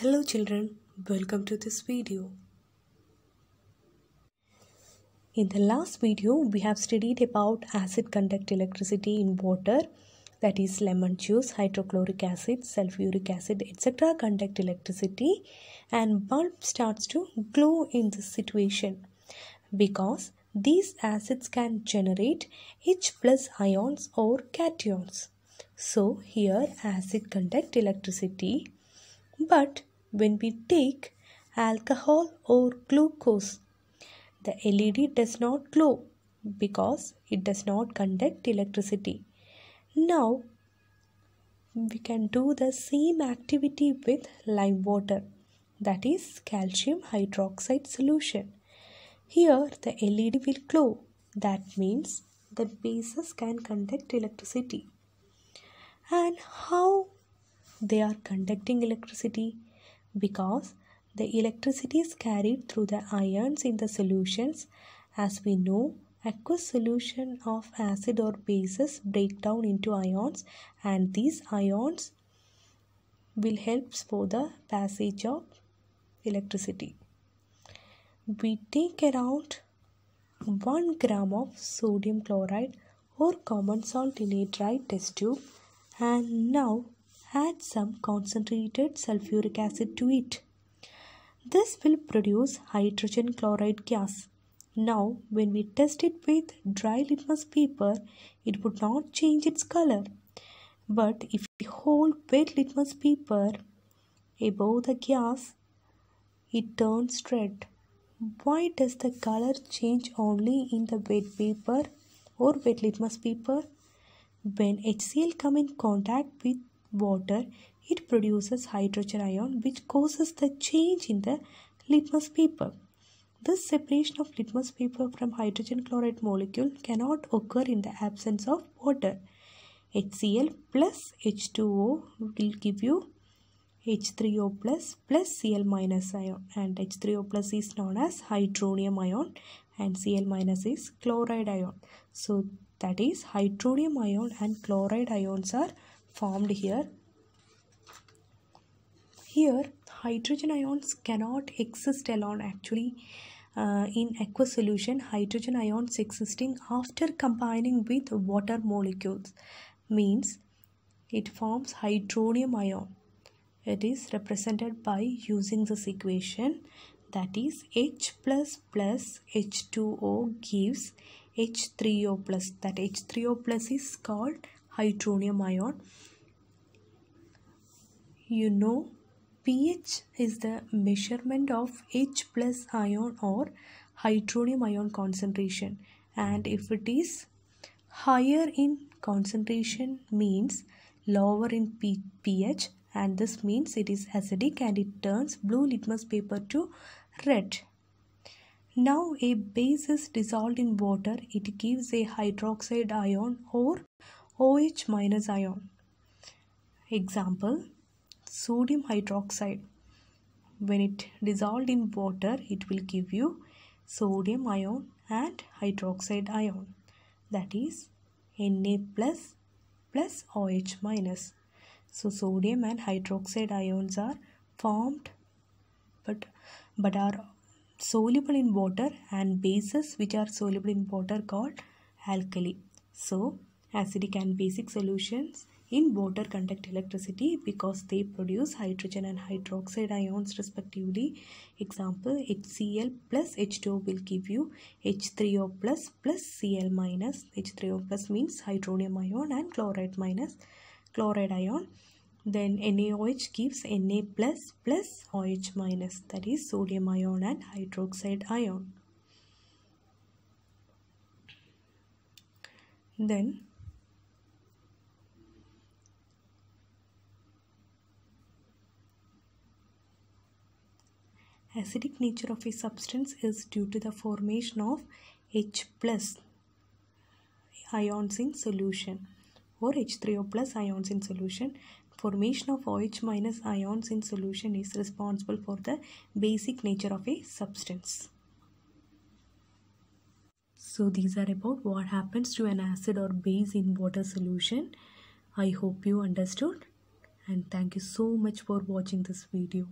Hello children, welcome to this video. In the last video, we have studied about acid conduct electricity in water that is lemon juice, hydrochloric acid, sulfuric acid etc. conduct electricity and bulb starts to glow in this situation because these acids can generate H plus ions or cations. So here acid conduct electricity but when we take alcohol or glucose, the LED does not glow because it does not conduct electricity. Now, we can do the same activity with lime water that is calcium hydroxide solution. Here the LED will glow that means the bases can conduct electricity. And how they are conducting electricity because the electricity is carried through the ions in the solutions. As we know, aqueous solution of acid or bases break down into ions and these ions will help for the passage of electricity. We take around 1 gram of sodium chloride or common salt in a dry test tube and now add some concentrated sulfuric acid to it. This will produce hydrogen chloride gas. Now, when we test it with dry litmus paper, it would not change its color. But if we hold wet litmus paper above the gas, it turns red. Why does the color change only in the wet paper or wet litmus paper? When HCl come in contact with water, it produces hydrogen ion which causes the change in the litmus paper. This separation of litmus paper from hydrogen chloride molecule cannot occur in the absence of water. HCl plus H2O will give you H3O plus plus Cl minus ion and H3O plus is known as hydronium ion and Cl minus is chloride ion. So that is hydronium ion and chloride ions are formed here. Here hydrogen ions cannot exist alone actually uh, in aqueous solution hydrogen ions existing after combining with water molecules means it forms hydronium ion it is represented by using this equation that is H plus plus H2O gives H3O plus that H3O plus is called hydronium ion you know pH is the measurement of H plus ion or hydronium ion concentration and if it is higher in concentration means lower in pH and this means it is acidic and it turns blue litmus paper to red. Now a base is dissolved in water it gives a hydroxide ion or OH minus ion. Example sodium hydroxide. When it dissolved in water it will give you sodium ion and hydroxide ion that is Na plus plus OH minus. So sodium and hydroxide ions are formed but, but are soluble in water and bases which are soluble in water called alkali. So acidic and basic solutions in water conduct electricity because they produce hydrogen and hydroxide ions respectively. Example HCl plus H2O will give you H3O plus plus Cl minus. H3O plus means hydronium ion and chloride minus chloride ion. Then NaOH gives Na plus plus OH minus that is sodium ion and hydroxide ion. Then acidic nature of a substance is due to the formation of H plus ions in solution or H3O plus ions in solution. Formation of OH minus ions in solution is responsible for the basic nature of a substance. So these are about what happens to an acid or base in water solution. I hope you understood and thank you so much for watching this video.